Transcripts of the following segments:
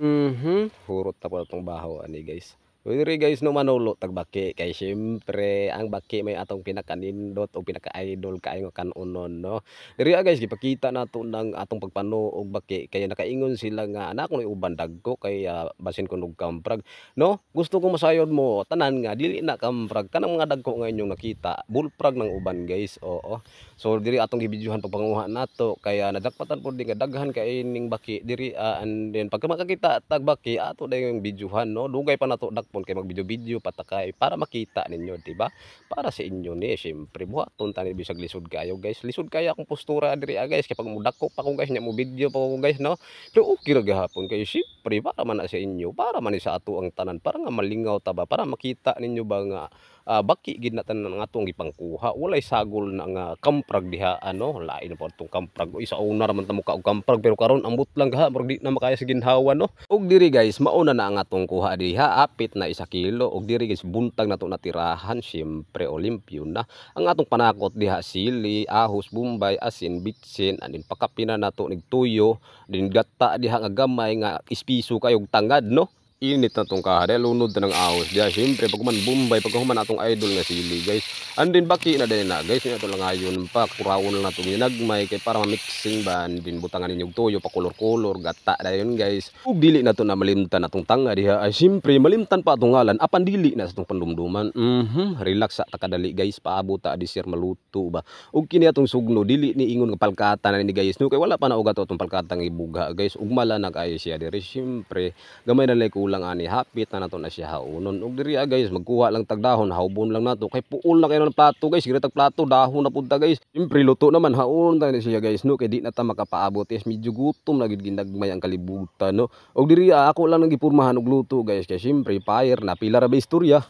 Mm -hmm. Hurot na itong baho ani guys. Diri guys no manulo tagbaki kay syempre ang baki may atong pinakanindot o pinaka-idol kaayo nga kanunon no. Diri ah, guys gipakita nato nang atong pagpanuog baki kay nakaingon sila nga anak ko uban dagko kay uh, basin ko nog kamprag no. Gusto ko masayod mo tanan nga dili na kamprag kanang mga dagko nga inyong nakita bulprag ng uban guys oo. So diri atong gibidyuhan pagpanguha nato kaya uh, nadakpatan pud nga daghan kay ining baki diri uh, and then pagka makakita tagbaki baki ato dayong bidyuhan no. Dugay pa nato cellphone kay magvideo-video patakay para makita ninyo, 'di ba? Para sa inyo ni, syempre buhaton ni bisag lisod kayo, guys. Lisod kaya akong postura diri, ah, guys, kay pag mudako pa ko guys nya mo video pa ko guys, no. Pero okay ra gahapon kay syempre para man sa inyo, para man sa ato ang tanan, para nga malingaw ta ba, para makita ninyo ba nga uh, baki gid na tanan nga atong gipangkuha, walay sagol na nga kamprag diha ano, lain pa atong kamprag. Uy, sa una man ta mo ka og kamprag pero karon ambot lang ha, murag di na makaya sa ginhawa no. Og diri guys, mauna na ang atong kuha diha, apit na isa kilo og diri gyud buntag nato natirahan syempre olimpyo na ang atong panakot diha sili ahos bumbay asin bitsin anin pakapina nato nigtuyo din gata diha nga gamay nga ispiso kayog tangad no init na tong kahari lunod na ng awos diya syempre pag man bumbay pag atong idol nga sili guys andin baki na din na guys ito lang ayon pa kurawon na tong ginagmay kay para ma-mixing ba andin butangan ninyo toyo pa color-color gata na yun guys ug dili na to na malimtan atong tanga diha ay syempre malimtan pa atong ngalan apan dili na sa tong pandumduman mhm mm relax sa takadali guys paabot ta di sir maluto ba ug kini atong sugno dili ni ingon nga palkata na ni guys no kay wala pa na ugat atong palkata nga ibuga guys ugmala nag-ayo siya diri syempre gamay na lay kulang ani hapit na nato na siya haunon og diri ah, guys magkuha lang tagdahon haubon lang nato kay puol na kayo ng plato guys gira tag plato dahon na pud guys syempre luto naman haunon ta na siya guys no kay di na ta makapaabot is medyo gutom na gid ginagmay ang kalibutan no og diri ah, ako lang nang gipurmahan og luto guys kay syempre fire na pila ra ba istorya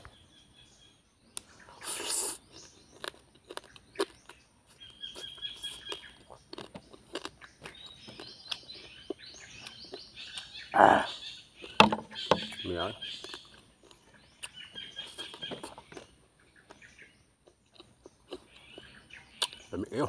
Ah. mình nói là mình yêu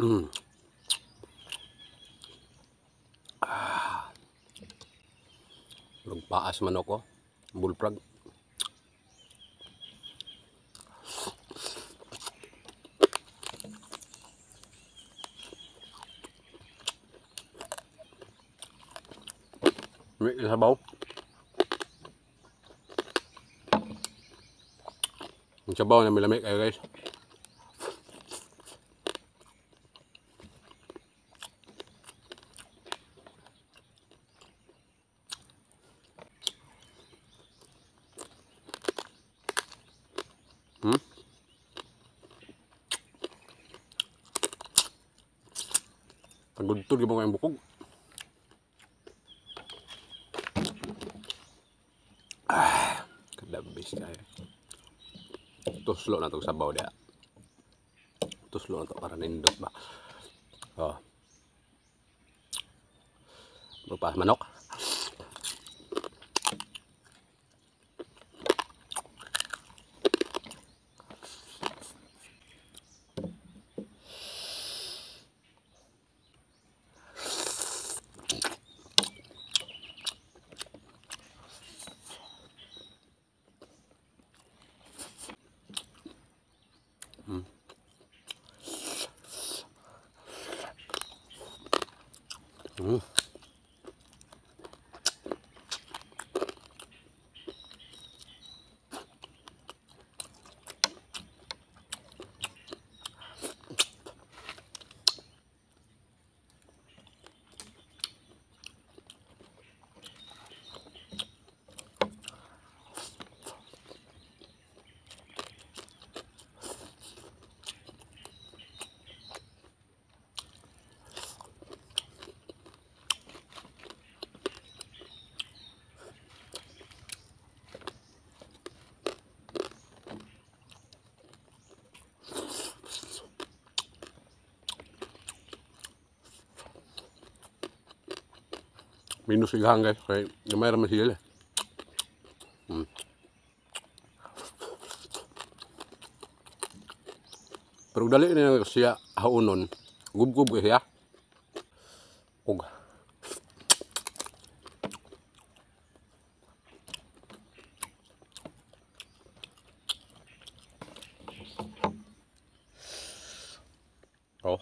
Mm. Ừ. Lugpaas manok ko. Bullfrog. May isabaw. Ang sabaw na malamig kayo eh, guys. Pagudtod gimana yang bokong Ah, kadabis kaya. Tuslo lo tong sabau dia. Tuslo lo to para nindot bah. Oh. Lupa manok. Ooh. minusigahan guys. Kaya yung mayroon masigil eh. Hmm. Pero dali na siya haunon. Gub-gub kasi ah. Ug. Oh.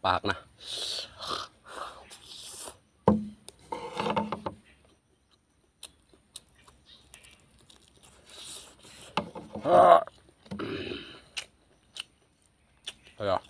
Pahak na. 啊！哎呀！